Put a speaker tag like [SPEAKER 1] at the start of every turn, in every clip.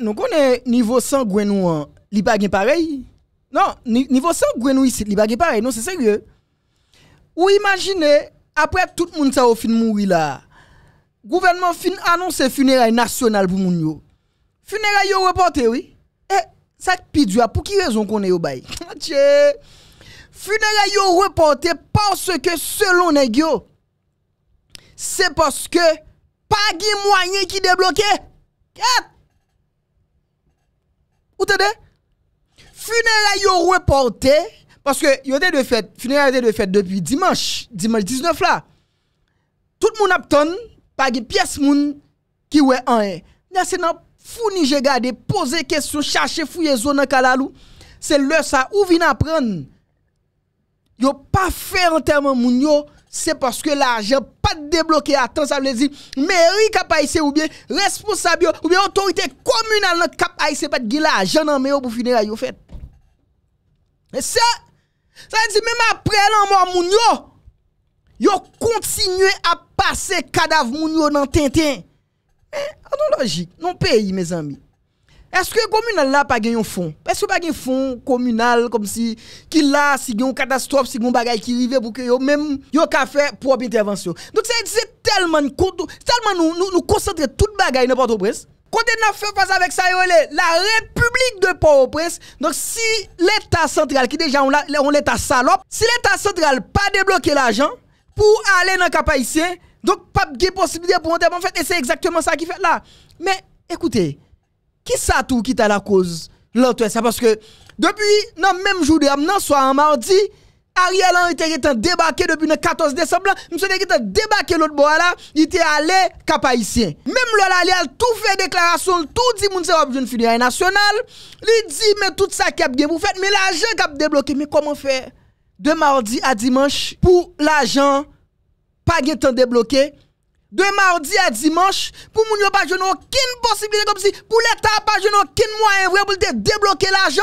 [SPEAKER 1] nous connaissons niveau 100 gwenou, il pas pareil. Non, niveau 100 il n'y a pas pareil. Non, c'est sérieux. Ou imaginez, après tout le monde ça au fin mourir là. Gouvernement fin annonce funérail national pour moun yo. Funérailles yo reporté oui. Eh, ça qui pour qui raison qu'on est au bail. Ah, funérailles yo reporté parce que selon nèg c'est parce que pas de moyens qui débloqué. Vous entendez Funérailles yon reporté parce que y de fête, funérailles de fête depuis dimanche, dimanche 19 là. Tout le monde a pas de pièce moun qui ouais en. C'est dans fourni j'ai gardé poser question, chercher fouiller zone en Kalalou. C'est le ça ou vient apprendre. Yo pas fait enterrement moun yo Se paske la ajen pat deblokye a transablezit, meri kap aise ou biye responsabio ou biye otorite komunal nan kap aise pat gila ajen nan meyo pou finera yo fet. E se, se a dizi, men apre lan moun yo, yo kontinye a pase kadav moun yo nan ten ten. E, ano logik, non peyi me zambi. Est-ce que communal là pas un fonds Est-ce que pas un fonds communal comme si qui là si une catastrophe si un bagage qui arrive pour que yo même yo ka faire propre intervention. Donc c'est tellement tellement nous nous, nous concentrer le bagage au prince Quand on a fait face avec ça la République de Port-au-Prince. Donc si l'état central qui déjà on l'état salope, si l'état central pas débloquer l'argent pour aller dans cap haïtien, donc pas de possibilité pour en fait et c'est exactement ça qui fait là. Mais écoutez qui ça tout qui t'a la cause l'autre ça parce que depuis le même jour de amnan soir en mardi Ariel Henry était débarqué depuis le 14 décembre monsieur était débarqué l'autre bois il était allé cap même là il tout fait déclaration tout dit monde c'est une oh, nationale il dit mais tout ça qui bien vous faites mais l'argent qu'a débloqué mais comment faire de mardi à dimanche pour l'argent pas gain débloqué de mardi à dimanche, pour moun yo pas aucune possibilité comme si, pour l'État pas jouer aucun moyen vrai pour te débloquer l'argent.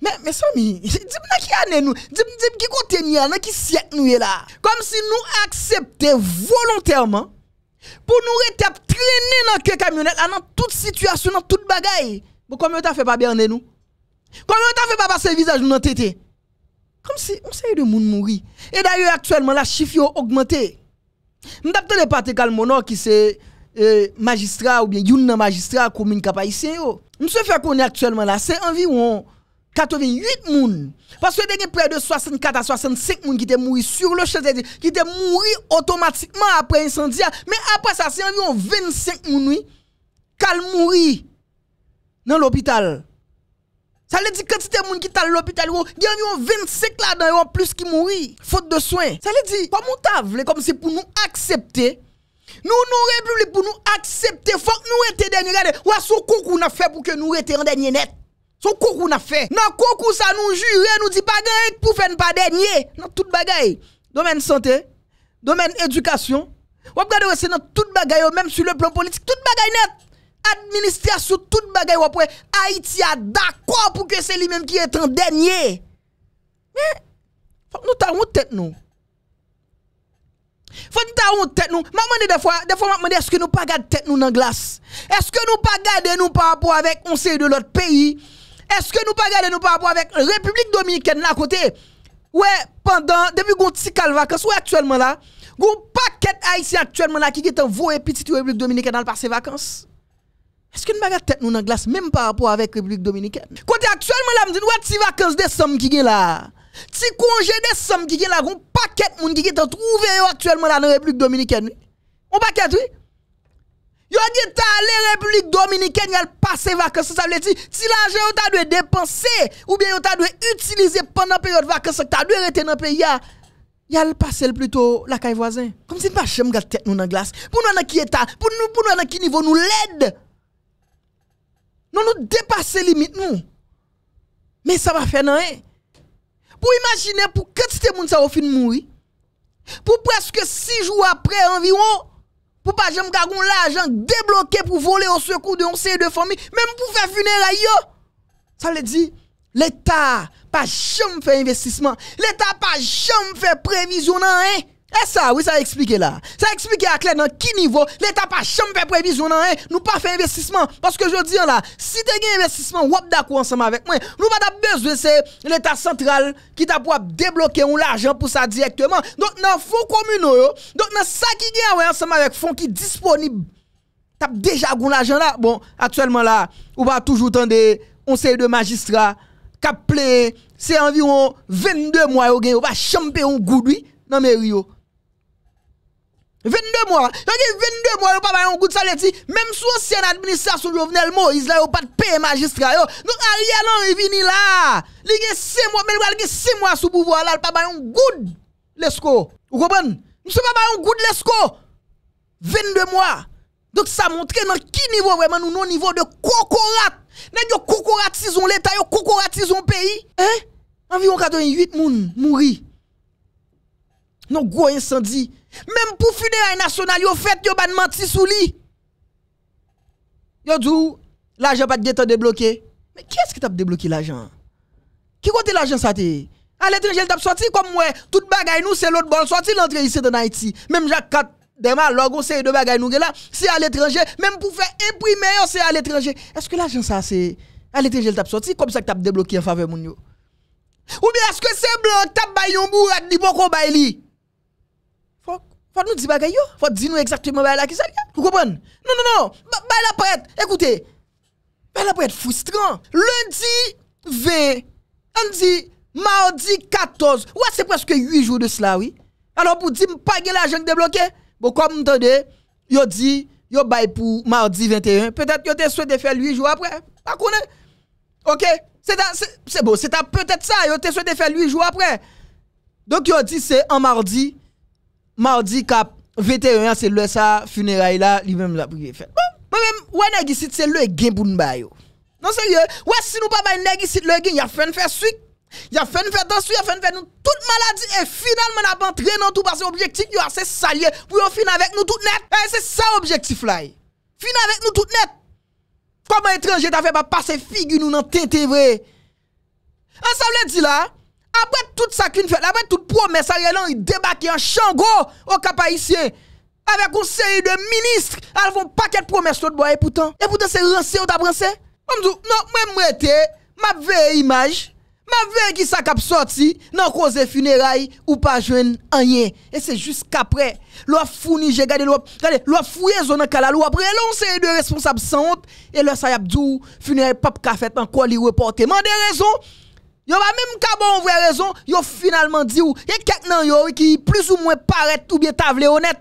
[SPEAKER 1] Mais, mais Samy, dis-moi qui année nous, dis-moi qui côté nous, qui siècle nous là. Comme si nous acceptions volontairement pour nous rester traîner dans que camionnette dans toute situation dans toute bagaille bon comment as fait pas berner nous comment as fait pas passer visage nous dans tête comme si on sait de moun mourir et d'ailleurs actuellement la chiffre a augmenté M'dap les Patrick Calmono qui c'est euh, magistrat ou bien youn magistrat commune Cap-Haïtien Nous M'se fait qu'on est actuellement là, c'est environ 88 personnes. Parce que y a près de 64 à 65 personnes qui sont morts sur le château, qui sont morts automatiquement après l'incendie. Mais après ça, c'est environ 25 personnes qui sont mortes dans l'hôpital. Ça veut dire quantité de monde qui t'a l'hôpital, il y a 25 là-dedans en plus qui mourit faute de soins. Ça veut dire que c'est comme c'est pour nous accepter nous nous république pour nous accepter faut que nous être dernier regardez à son concours n'a fait pour que nous étions en dernier net. Son concours n'a fait. Dans concours ça nous jure nous dit pas gagner pour faire pas dernier dans toute bagaille. Domaine santé, domaine éducation. on regardez c'est dans toute bagaille même sur le plan politique, toute bagaille net administration tout bagay ou après Haïti a d'accord pour que c'est lui-même qui est en dernier. Mais faut nous t'avons tête nous. Faut nous tête nous. Maman des fois des fois m'a est-ce que nous pas garder tête nous dans glace Est-ce que nous pas garder nous par rapport avec on sait de l'autre pays Est-ce que nous pas garder nous par rapport avec République dominicaine là côté Ouais, pendant depuis qu'on petit vacances ou actuellement là, pas paquet haïtien actuellement là qui est en voie petite République dominicaine dans le passé vacances. Est-ce qu'une bagarre tête nous dans glace même par rapport avec République dominicaine Côté actuellement là me dit ouais ti vacances décembre qui est là. si congé décembre qui est là, un paquet moun qui est trouvé actuellement là dans République dominicaine. On paquet oui. Yo dit allé République dominicaine y a passé vacances ça veut dire si l'argent t'a dû dépenser ou bien t'a dû utiliser pendant période vacances t'a dû rester dans pays y a le passé plutôt la caille voisin. Comme si pas de tête nous dans glace. Pour nous dans qui état, pour nous pour nous dans qui niveau nous l'aide. Nous nous dépassons limite nous. Mais ça va faire rien. Hein. Pour imaginer pour quantité de ça au fin mourir. Pour presque 6 jours après environ pour pas jamais garder l'argent débloqué pour voler au secours de et de famille, même pour faire funérailles. Ça veut dire l'État pas jamais fait investissement, l'État pas jamais fait prévision hein. Et eh, ça, oui, ça explique là. Ça explique à clair dans quel niveau l'État pas jamais prévision dans ne hein. nous pas fait investissement parce que je dis là, si tu as investissement, wap d'accord ensemble avec moi. Nous pas besoin c'est l'État central qui t'a débloquer l'argent pour ça directement. Donc dans fonds communaux, donc dans ça qui gagne ensemble avec fonds qui disponible. T'as déjà goun l'argent là. Bon, actuellement là, on va toujours tendre un sait de magistrats c'est environ 22 mois où gagne, on va champer un goudou dans mes 22 mois. 22 mois, yon pas un coup de salaire. Même sous ancienne administration Jovenel Moïse, là, yon pas de paix magistrat. Yo. Donc Ariel Henry vini là. Il y 6 mois, mais il y 6 mois sous pouvoir là, il pas un good lesco. Vous comprenez? a pas un good lesco. 22 mois. Donc ça montre dans qui niveau vraiment nous, non niveau de cocorat. Nèg yo cocoratisons l'état, yo cocoratisons pays. Hein? Environ 88 moun mouri. Non gros incendie même pour funérailles nationales, yo fait yo ban menti sous li. Yo dit, l'argent pas de débloqué. Mais qui est-ce qui a débloqué l'argent Qui côté l'argent ça te? à l'étranger, t'as sorti comme moi. tout bagaille nous, c'est l'autre bol sorti l'entrée ici dans Haïti. Même Jacques 4, demain, logo, de bagaille nous c'est à l'étranger. Même pour faire imprimer, c'est à l'étranger. Est-ce que l'argent ça, c'est à l'étranger, t'a sorti comme ça que t'as débloqué en faveur de yo? Ou bien est-ce que c'est blanc, t'as baillé un bourrat, dit faut nous dire yo, faut dire nous exactement là qui ça. Vous comprenez Non non non, bah la être, Écoutez. Bah la être frustrant. Lundi 20, on dit mardi 14. Ouais, c'est presque 8 jours de cela, oui. Alors pour dire pas l'argent débloqué, bon comme entendez, yo dit yo bail pour mardi 21. Peut-être yo te de faire 8 jours après. Pas est. OK. C'est bon, c'est peut-être ça, yo te de faire 8 jours après. Donc yo dit c'est en mardi Mardi kap, veteryan se lè sa, funeray la, li mèm la pou gè fè. Mèm, mèm, wè negi sit se lè gen pou nou bay yo. Nan sè yè, wè si nou pa bay negi sit lè gen, ya fèn fè swik. Ya fèn fè dans swik, ya fèn fè nou. Tout maladi e final men ap antrenan tou pasè objektif yo asè salye pou yo fin avèk nou tout net. E, se sa objektif la e. Fin avèk nou tout net. Koman etranje ta fè pa pasè figi nou nan tente vre. An sa wè di la a? A bret tout sakoun fèl, a bret tout promès, a rè lan y debakè an chango o kapayisyè. Awek ou seri de ministre, alvon pakèt promès lòt boye poutan. E poutan se ransè ou da bransè? Mwen mwè mwè te, mwè mwè imaj, mwè mwè ki sa kap sorti, nan kose funeray ou pa jwen anyè. E se jousk apre, lò founi jè gade lò, gade lò fouye zonan kalalò apre, lò ou seri de responsab sent, e lò sa yapdou funeray papka fèt an koli reportèman de rezon. Yo va même ka bon vraie raison, yo finalement dit ou, y a quelqu'un nan yo qui plus ou moins paraît tout bien tavlé honnête,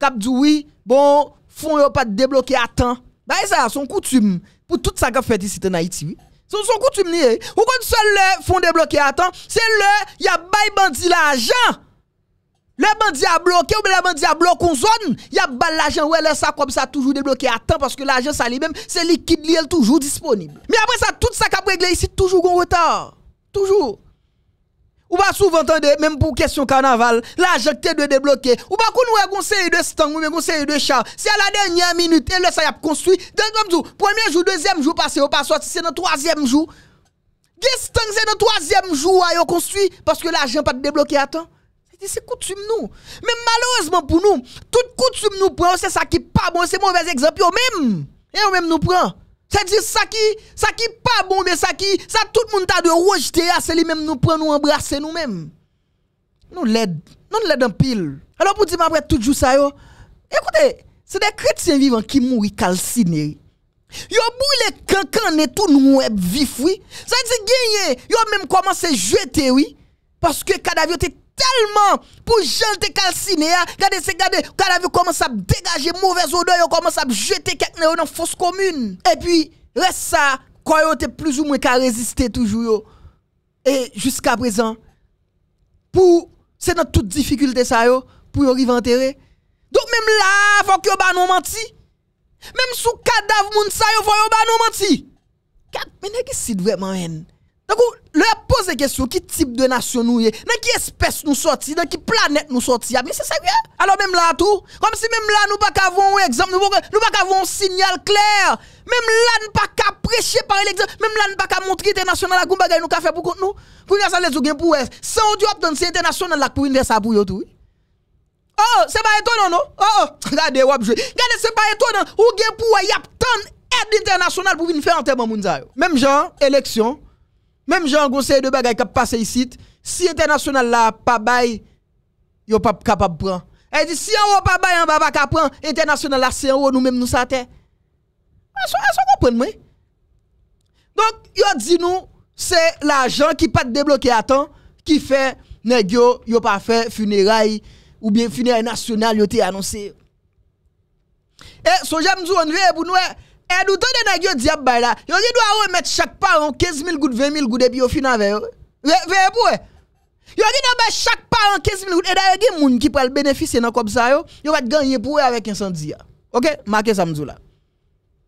[SPEAKER 1] kap dit oui, bon, font yo pas débloquer à temps. Bah ça son coutume pour tout ça a fait ici en Haïti. Oui. Son coutume ni. Eh. Ou quand seul le font débloquer à temps, c'est le y a bay bandi l'argent. Le bandit a bloqué ou le bandit a bloqué une zone, y a bal l'argent ouais là ça comme ça toujours débloqué à temps parce que l'argent ça lui-même c'est liquide, qui est toujours disponible. Mais après ça tout ça qu'a réglé ici toujours en retard. Toujours. Ou pas souvent même pour question carnaval, l'argent que de débloquer. Ou pas qu'on nous conseil de stang, ou conseil de chat. C'est à la dernière minute, et là, ça y a construit. Dans jour, premier jour, deuxième jour passé, ou pas sorti, c'est dans le troisième jour. Des c'est dans le troisième jour, a construit, parce que l'argent pas débloqué à temps. C'est coutume nous. Mais malheureusement pour nous, toute coutume nous prend, c'est ça qui est pas bon, c'est mauvais exemple, même. Et on même nous prend ça dit ça qui, ça qui pas bon, mais ça qui, ça tout le monde a de rejeter, ah, c'est lui-même nous prenons nous embrasser nous-mêmes. Nous l'aide, nous l'aide en pile. Alors pour dire, après tout ça, yo, écoutez, c'est des chrétiens vivants qui mourent calcinés. Yo brûlé cancan et tout nous vif, oui. Ça dit, gagné, yo même commencé à jeter, oui. Parce que cadavre Telman pou jante kalsine ya, gade se gade, kadav yo koman sa degaje mouvez ode yo, koman sa jete kekne yo nan fos komune. E pi, res sa, kwa yo te plouz ou mwen ka reziste toujou yo, e, jiska prezan, pou, se nan tout difikulte sa yo, pou yo rivante re, dok mem la fok yo banou manti, mem sou kadav moun sa yo fok yo banou manti. Kak, men e ki sidwe man ene? Donc, le pose la question, qui type de nation nous est, dans qui espèce nous sorti, dans qui planète nous sorti, ah, mais c'est sérieux. Alors même là tout, comme si même là nous pas qu'avons un exemple, nous pas qu'avons un signal clair. Même là nous pas qu'à prêcher par l'exemple, même là nous pas qu'à montrer international la goumbagaille nous qu'a fait pour nous. Pour ça les gens pour sans Dieu obtenir international la pour une verse pour tout. Oh, c'est pas étonnant non Oh, oh regardez, wap jouer. Regardez, c'est pas étonnant. Ou bien pour y a tant d'aide internationale pour nous. faire enterrement moun Même genre élection Mem jan gonsen yon bagay kap pase yisit, si ete nasyonal la pa bay, yon pa kapap pran. E di si yon wap pa bay, yon wap pa kap pran, ete nasyonal la se yon wap nou menm nou saten. E son wap pran mwen. Donk, yon di nou, se la jan ki pat deblokye atan, ki fe, ne gyo, yon pa fe funeray, ou bien funeray nasyonal yon te anonsen. E, so jen mzou andre, e bou nou e, Et eh, nous t'en de yo diable bay là. Yo dit doit ah, remettre chaque parent 15 000 gouttes, 20 000 gouttes et puis au final avec eux. Hein. Veye pour Yo dit doit chaque parent 15 000 gouttes et d'ailleurs gen moun qui pral bénéficier dans comme ça yo, yo va gagner pour avec incendie. Hein. OK, marquez ça m'dou là.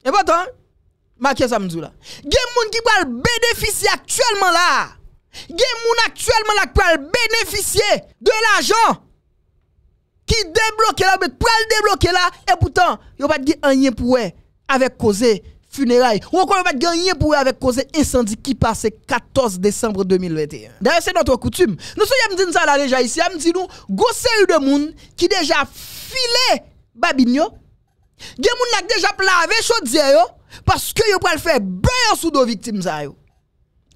[SPEAKER 1] Et pourtant, hein? marquez ça m'dou là. Gen moun qui pral bénéficier actuellement là. Gen moun actuellement là qui pral bénéficier de l'argent qui débloque là, mais le débloquer là et pourtant, yo pas de rien pour eux avec cause funérailles. Ou encore, va gagner pour avec cause incendie qui passe 14 décembre 2021. D'ailleurs, c'est notre coutume. Nous sommes dit ça là déjà ici. Nous dit nous, gros série de monde qui déjà filé Babinyo. Des gens qui déjà plavé chaudière yo parce que yo pral faire beurre sous deux victimes ça yo.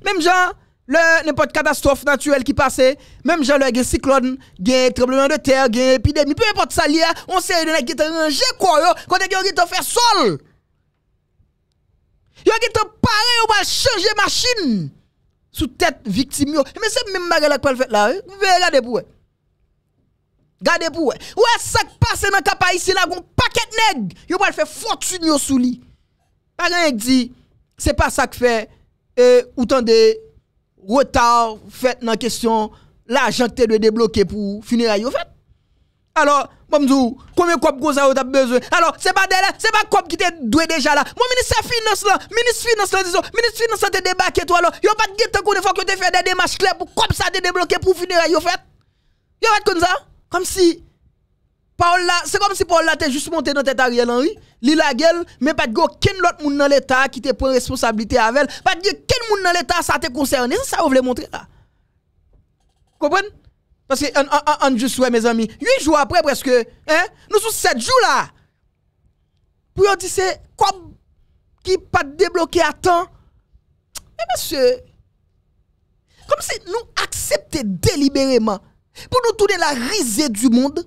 [SPEAKER 1] Même gens le n'importe catastrophe naturelle qui passait, même genre le cyclone, gen tremblement de terre, gen épidémie, peu importe ça là. on sait de qui ont quoi yo, quand qui fait sol. Yo qui un pareil, on va changer machine sous tête victime Mais c'est même bagarre qu'elle fait là. Hein. Vous verrez regarder pour Regardez pour ouais. Ouais, ça passe dans cap ici là, un paquet nègres. Yo va faire fortune sous lit Pas rien dit, c'est pas ça que fait euh, autant de retard fait dans question l'argent que tu dois débloquer pour funérailles fait. Alors, dis, combien de copes ça vous avez besoin Alors, c'est pas ce c'est pas copes qui te doué déjà là. Mon ministre finance là, ministre finance là, disons, ministre finance là, te débarqué toi là. Yo pas de guette qu'on fois que te fait des démarches claires pour copes ça te débloquer pour finir yo fait. Yo fait comme ça Comme si Paul là, c'est comme si Paul là t'es juste monté dans tête Ariel Henry, li gueule, mais pas de aucun autre monde dans l'état qui te prend responsabilité avec, elle. pas de quel monde dans l'état ça te concerne. ça vous voulez montrer là. Comprenez parce que, juste, mes amis, 8 jours après, presque, hein, nous sommes 7 jours là. Pour dire, c'est quoi qui pas débloqué à temps. Mais eh, monsieur, comme si nous acceptons délibérément, pour nous tourner la risée du monde,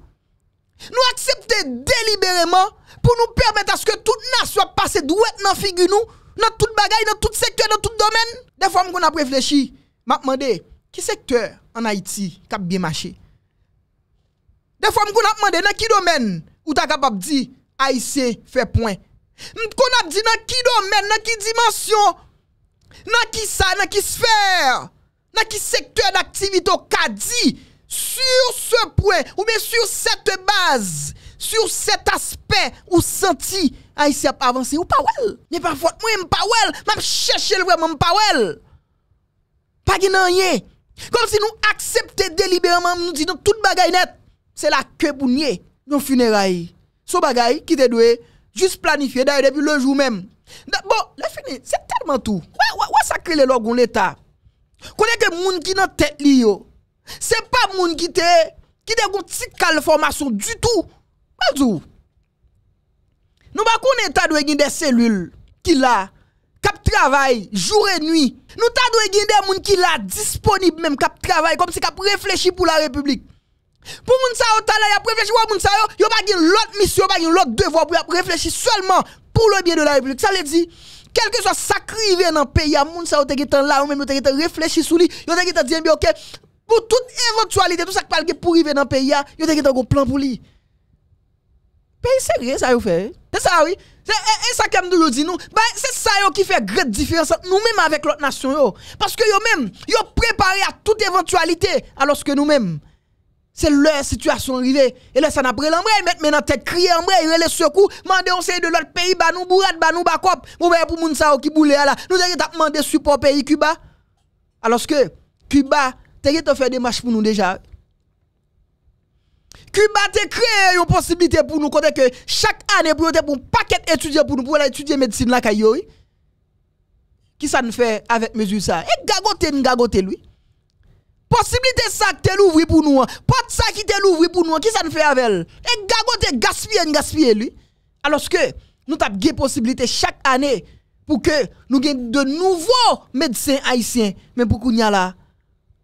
[SPEAKER 1] nous acceptons délibérément, pour nous permettre à ce que toute nation passe droit dans figure nous, dans toute bagaille, dans tout secteur, dans tout domaine. Des fois, on a réfléchi, m'a demandé, Ki sektor an Haiti kap bemache? Defwa m kon ap mande nan ki domen ou ta kap ap di Aïsé fè pwen? M kon ap di nan ki domen, nan ki dimansyon, nan ki sa, nan ki sfèr, nan ki sektor d'aktivite ou ka di sur se pwen ou men sur sete baz, sur set aspekt ou senti Aïsé ap avanse ou pa wèl? Mè pa fote mwen m pa wèl, m ap chèche lwè m m pa wèl. Pa genanye, Comme si nous acceptions délibérément, nous disons toute bagaille net, c'est la queue pour nos funérailles. Ce bagaille qui te juste planifiées d'ailleurs depuis le jour même. Bon, le fini, c'est tellement tout. Ouais, ouais, ouais, ça crée les logons l'État. Connais que moun qui dans tête li yo, c'est pas moun qui te, qui te une petite formation du tout. Pas tout. Nous pas qu'on État doit des cellules qui là cap travail jour et nuit. Nous t'avons des gens qui la disponible même cap travail comme si cap réfléchi pour la République. Pour moun sa yo tala y réfléchir ou moun sa yo, yo pas l'autre mission, pas l'autre devoir pour réfléchir seulement pour le bien de la République. Ça veut dire quel que soit sacrivé dans le pays, les moun sa o te là ou même te réfléchir sur lui, yo te gitan dire OK, pour toute éventualité, tout ça qui parle pour arriver dans le pays, yo te gen un plan pour lui. Pays ben, sérieux, ça y fait. C'est ça, oui. C'est ça comme nous dit nous. Ben, c'est ça qui fait grande différence nous-mêmes avec l'autre nation. Parce que nous même yo préparé à toute éventualité, alors que nous-mêmes, c'est leur situation arrivée. Et là, ça n'a pas l'embraye, mettre maintenant tête, crier embraye, les secours, demander on de l'autre pays, bah nous bourrat, bah nous bakop, pour moun sa qui boule là. Nous avons demandé support pays Cuba. Alors que Cuba, t'as fait des marches pour nous déjà. Cuba te créé une possibilité pour nous, côté que chaque année, pour un paquet d'étudiants pour nous, pour étudier médecine là, qui ça nous fait avec mesure ça? Et gagote, nous gagote, lui. Possibilité ça qui te l'ouvre pour nous, hein. pas ça qui te l'ouvre pour nous, hein. qui ça nous fait avec elle? Et gagote, gaspiller, gaspiller, lui. Alors que nous avons des possibilités chaque année pour que nous ayons de nouveaux médecins haïtiens. Mais pour qu'on y a là,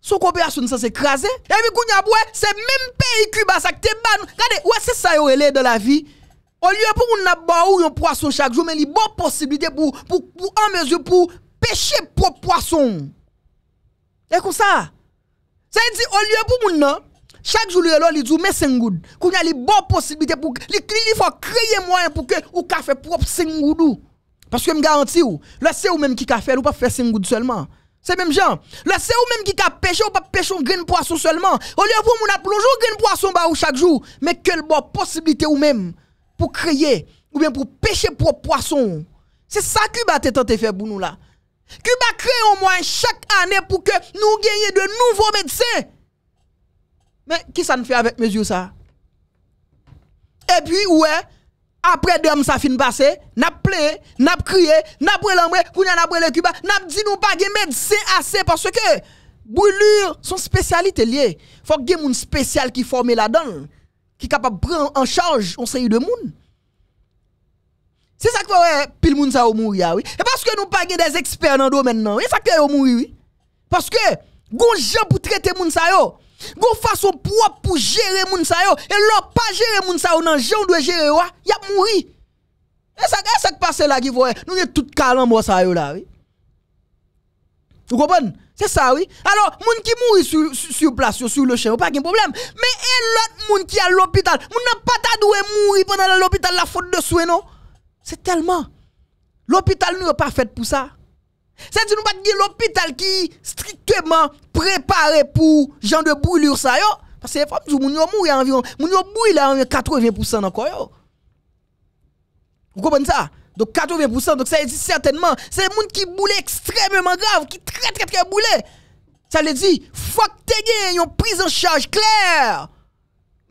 [SPEAKER 1] Sou kobe asoun sa se krasen? Evi koun ya bwe, se menm peyikou basak te ban. Gade, wè se sa yo ele de la vi? Oliye pou moun nan ba ou yon poason chak joun men li bon posibilite pou amezou pou peche prop poason. E kon sa? Sa yi di, oliye pou moun nan, chak joulou yon lò li djou men sengoud. Koun ya li bon posibilite pou, li kli li fwa kreye mwen pou ke ou kafe prop sengoud ou. Paske m garanti ou, la se ou menm ki kafe loupa fe sengoud selman. C'est même genre. Là, c'est vous-même qui cap pêché ou pas pêché un grain poisson seulement. Au lieu pour mon plongé un grain poisson ba ou chaque jour. Mais quelle bonne possibilité ou même pour créer ou bien pour pêcher pour poisson. C'est ça que Cuba t'a de faire pour nous là. Cuba crée au moins chaque année pour que nous gagnions de nouveaux médecins. Mais qui ça nous fait avec mes yeux, ça? Et puis, ouais, après deux ça fin passé, n'a pleuré, n'a crié, n'a brûlé qu'on a le Cuba, n'a dit nous pas de médecin assez parce que brûlure son spécialité liée. Faut que gens spécial qui formé là-dedans, qui capable prendre en charge on série de monde. C'est ça que ouais, pile moun ça mourir oui. Et parce que nous pas des experts dans le domaine C'est ça que au mourir oui. Parce que gon gens pour traiter moun ça yo. Gon façon propre pour gérer moun sa yo et l'on pas gérer moun sa yo nan on doit gérer oua, y a mouri. Et ça ça qui passe là qui voit. Nous y tout calambo sa yo là oui. Vous comprenez C'est ça oui. Alors moun qui mouri sur sur place sur le chemin, pas de problème. Mais et l'autre moun qui à l'hôpital, moun n'a pas ta mourir pendant l'hôpital la faute de soin non. C'est tellement l'hôpital n'est pas fait pour ça. Ça dit nous pas de l'hôpital qui strictement préparé pour genre de brûlure ça yo parce que femmes du moun mourir environ nous yo brûlé environ 80% encore Vous comprenez ça Donc 80% donc ça veut dire certainement c'est monde qui boule extrêmement grave qui très très très boule. Ça veut dire faut que une prise en charge claire.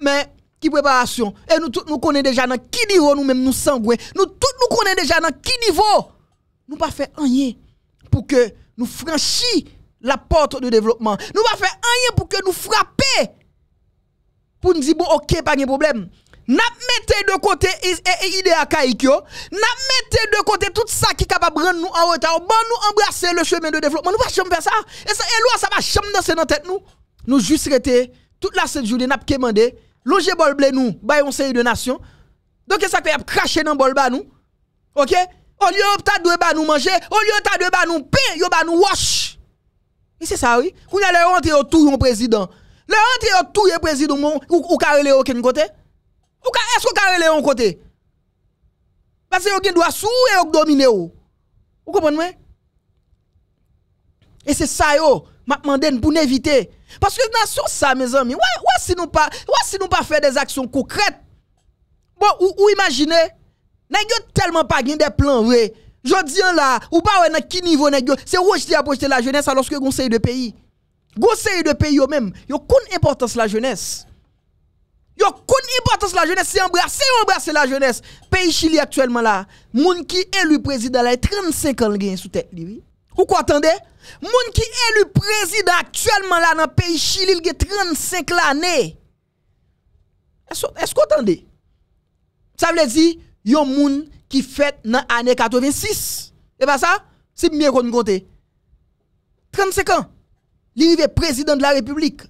[SPEAKER 1] Mais qui préparation et nous tous nous connaissons déjà dans qui niveau nous même nous sangouin nous tous nous connaissons déjà dans qui niveau nous pas fait rien pour que nous franchissions la porte du développement. Nous ne faire rien pour que nous frapper. Pour nous dire, bon, ok, pas de problème. N'a mettez de côté l'idée à Kaikyo. N'a mettez de côté tout ça qui est capable de nous en retard. Bon, nous embrasser le chemin de développement. Nous ne pouvons jamais faire ça. Et ça, et loi, ça va jamais dans dans tête nous. Nous juste rester toute la cette journée, n'a pas demandé. Loger bol blé nous, bayon série de nations. Donc, ça fait cracher dans bol nous. Ok? Au lieu de nous manger, au lieu de ba nous pain, yo ba nous wash. Et c'est ça oui. Vous le rentrer au tout un président. Le rentrer au tout yon président ou ou aucun côté. Ou est-ce que un côté Parce que vous doit sou et dominer ou. Vous comprenez Et c'est ça yo, m'a demandé pour éviter parce que nation ça mes amis, ouais ouais si nous pas ouais si nous pas faire des actions concrètes. Bon ou, ou imaginez Nèg yo tellement pas de des plans vrai. Jodi là, ou pas ouais dans qui niveau nèg yo, c'est rejeté à projeté la jeunesse alors que conseil de pays. Conseil de pays yo même, yo l'importance importance la jeunesse. Yo connaît importance la jeunesse, c'est embrasser, embrasser la jeunesse. Pays Chili actuellement là, moun qui élu président là 35 ans gen sous tête lui. Ou quoi attendez Moun qui élu président actuellement là dans pays Chili, il 35 l'année. Est-ce que vous Ça veut dire yon moun ki fait dans l'année 86. Et pas ça? Si bien qu'on compte. 35 ans. rive président de la République.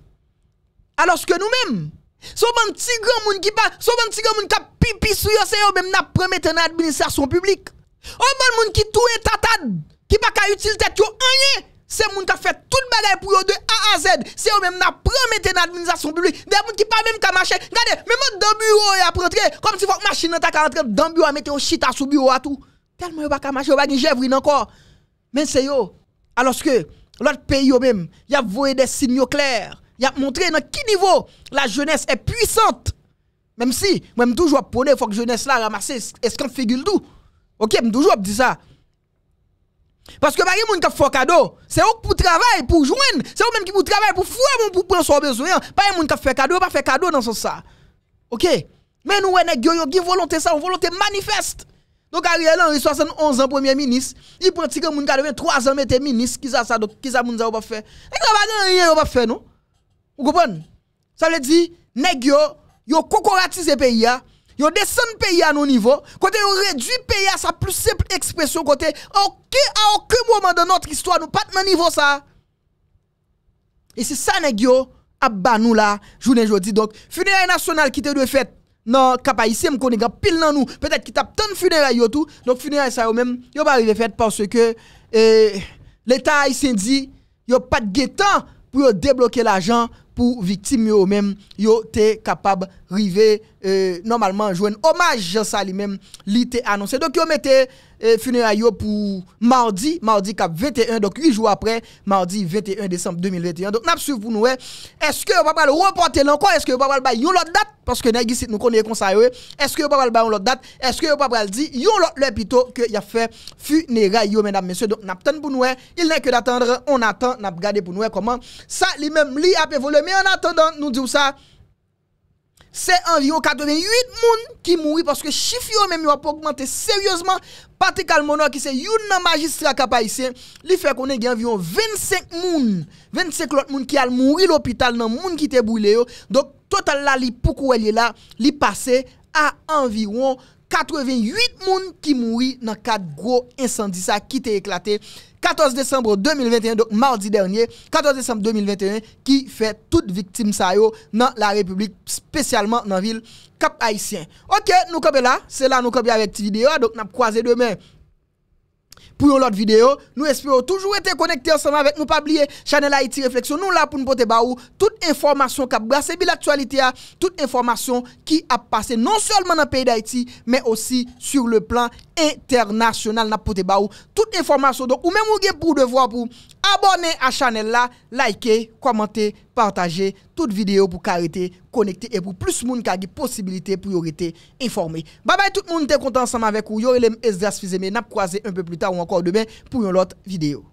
[SPEAKER 1] Alors que nous-mêmes, so ban ti gran moun ki pa, so ban ti gran moun ka pipi sou yo se yo même na premete nan administration publique. Ou ban moun ki tout tatad, ki pa ka utilité yo anye, c'est moun qui a fait le bataille pour eux de A à Z. C'est eux même qui prometté dans l'administration publique. Des gens qui pas même qu'à marcher. Regardez, même dans le bureau, ils rentré. Comme si votre machine n'a ka rentrer dans le bureau, mettre un shit à sous bureau à tout. Tellement ils pas qu'à marcher, ils pas gen encore. Mais c'est yo Alors que l'autre pays même, y a voué des signaux clairs. y a montré dans quel niveau la jeunesse est puissante. Même si, même toujours prôné, il faut que jeunesse là ramasse, est-ce qu'on figure tout. Ok, je toujours dit ça. Paske pa gen moun ka fò kado, se ou pou travay, pou jwen, se ou men ki pou travay, pou fò evon, pou pren sou bezwen, pa gen moun ka fò kado, yo pa fò kado nan son sa. Ok? Men nou e negyo, yo gi volonte sa, yo volonte manifest. Donk a rielan, yi swasan 11 an pwemye minis, yi pranti gen moun kado ven 3 an meten minis, kiza sa do, kiza moun zan yo pa fè. E gen moun yon yon yo pa fè nou? Ou gopon? Sa vle di, negyo, yo koukouratize pe yi ya. Yo descend pays à nos niveaux, côté ont réduit pays à sa plus simple expression côté aucun à aucun moment de notre histoire nous pas de niveau ça. Et c'est ça nèg a abba nous là journée jeudi donc funérailles nationales qui te doit fête non le haïtien me connaît pile dans nous peut-être qui tape tant funérailles yo tout donc funérailles ça même yo pas arrivé fête parce que euh, l'état haïtien dit yo pas de temps pour débloquer l'argent pour victimes eux même yo t'es capable river E, normalman jwen omaj sa li men li te anonsen. Dok yo mette e, funera yo pou mardi, mardi kap 21, dok 8 jou apre, mardi 21 december 2021. Dok nap su pou noue, eske yo papal repote lankon, eske yo papal bay yon lot dat, paske nan gisit nou konye konsaywe, eske yo e, papal bay yon lot dat, eske yo papal di yon lot le pito ke ya fe funera yo, menam mesye, dok nap ten pou noue, il nen ke datandre, on atan, nap gade pou noue, koman sa li men li ap evole, men an atan dan nou di ou sa, Se envyon 88 moun ki moui. Paske chif yo men mi wap augmente seryosman. Patikal moun wakise yon nan magistra kapayisen. Li fe konen gen envyon 25 moun. 25 lot moun ki al moui l'opital nan moun ki te boule yo. Dok total la li poukou elye la. Li pase a envyon 28. 88 moun ki moui nan kat gro insandisa ki te eklate. 14 Desembre 2021, dok mardi dernyer. 14 Desembre 2021, ki fe tout viktim sa yo nan la Republik, spesyalman nan vil kap Haitien. Ok, nou kobbe la. Se la nou kobbe avek ti video, dok nap kwaze demen. Pou yon lot videyo, nou espere ou toujou ete konekte ansama vek nou pa blie. Chanel Haïti Reflexyon nou la pou nou pote ba ou. Tout informasyon kap glase bil aktualite a. Tout informasyon ki ap pase non solman nan peyi d'Haïti. Men osi sur le plan internasyonal nan pote ba ou. Tout informasyon. Ou men mouge pou devwa pou abone a Chanel la. Like, komente, partaje. tout videyo pou ka rete konekte e pou plus moun kage posibilite pou yor rete informe. Babay tout moun, te kontan saman vek ou. Yor elem es dras fizeme nap kwaze un peu pli ta ou ankor demen pou yon lot videyo.